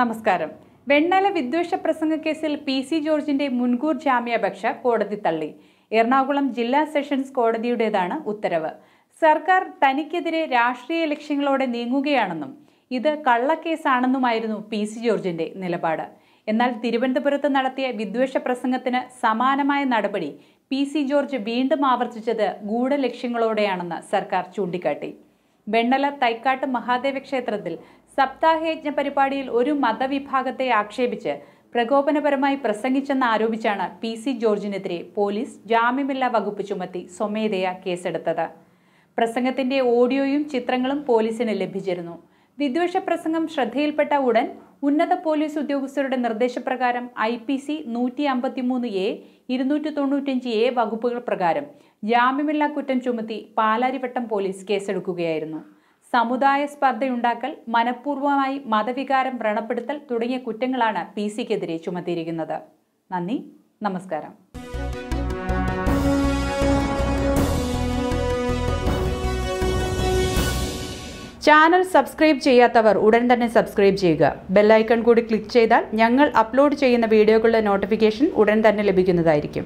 നമസ്കാരം വെണ്ണല വിദ്വേഷ പ്രസംഗ കേസിൽ പി സി ജോർജിന്റെ മുൻകൂർ ജാമ്യാപേക്ഷ കോടതി തള്ളി എറണാകുളം ജില്ലാ സെഷൻസ് കോടതിയുടേതാണ് ഉത്തരവ് സർക്കാർ തനിക്കെതിരെ രാഷ്ട്രീയ ലക്ഷ്യങ്ങളോടെ നീങ്ങുകയാണെന്നും ഇത് കള്ളക്കേസാണെന്നുമായിരുന്നു പി സി ജോർജിന്റെ നിലപാട് എന്നാൽ തിരുവനന്തപുരത്ത് നടത്തിയ വിദ്വേഷ പ്രസംഗത്തിന് സമാനമായ നടപടി പി സി ജോർജ് വീണ്ടും ആവർത്തിച്ചത് ഗൂഢലക്ഷ്യങ്ങളോടെയാണെന്ന് സർക്കാർ ചൂണ്ടിക്കാട്ടി വെണ്ണല തൈക്കാട്ട് മഹാദേവ ക്ഷേത്രത്തിൽ സപ്താഹയജ്ഞ പരിപാടിയിൽ ഒരു മതവിഭാഗത്തെ ആക്ഷേപിച്ച് പ്രകോപനപരമായി പ്രസംഗിച്ചെന്ന് ആരോപിച്ചാണ് പി സി ജോർജിനെതിരെ പോലീസ് ജാമ്യമില്ലാ വകുപ്പ് ചുമത്തി സ്വമേധയാ കേസെടുത്തത് പ്രസംഗത്തിന്റെ ഓഡിയോയും ചിത്രങ്ങളും പോലീസിന് ലഭിച്ചിരുന്നു വിദ്വേഷ പ്രസംഗം ശ്രദ്ധയിൽപ്പെട്ട ഉടൻ ഉന്നത പോലീസ് ഉദ്യോഗസ്ഥരുടെ നിർദ്ദേശപ്രകാരം ഐ പി സി നൂറ്റി അമ്പത്തിമൂന്ന് എ ഇരുന്നൂറ്റി തൊണ്ണൂറ്റഞ്ച് എ വകുപ്പുകൾ പ്രകാരം ജാമ്യമില്ലാ കുറ്റം ചുമത്തി പാലാരിവട്ടം പോലീസ് കേസെടുക്കുകയായിരുന്നു സമുദായ സ്പർദ്ധയുണ്ടാക്കൽ മനഃപൂർവ്വമായി മതവികാരം വ്രണപ്പെടുത്തൽ തുടങ്ങിയ കുറ്റങ്ങളാണ് പി സിക്കെതിരെ ചുമത്തിയിരിക്കുന്നത് നന്ദി നമസ്കാരം ചാനൽ സബ്സ്ക്രൈബ് ചെയ്യാത്തവർ ഉടൻ തന്നെ സബ്സ്ക്രൈബ് ചെയ്യുക ബെല്ലൈക്കൺ കൂടി ക്ലിക്ക് ചെയ്താൽ ഞങ്ങൾ അപ്ലോഡ് ചെയ്യുന്ന വീഡിയോകളുടെ നോട്ടിഫിക്കേഷൻ ഉടൻ തന്നെ ലഭിക്കുന്നതായിരിക്കും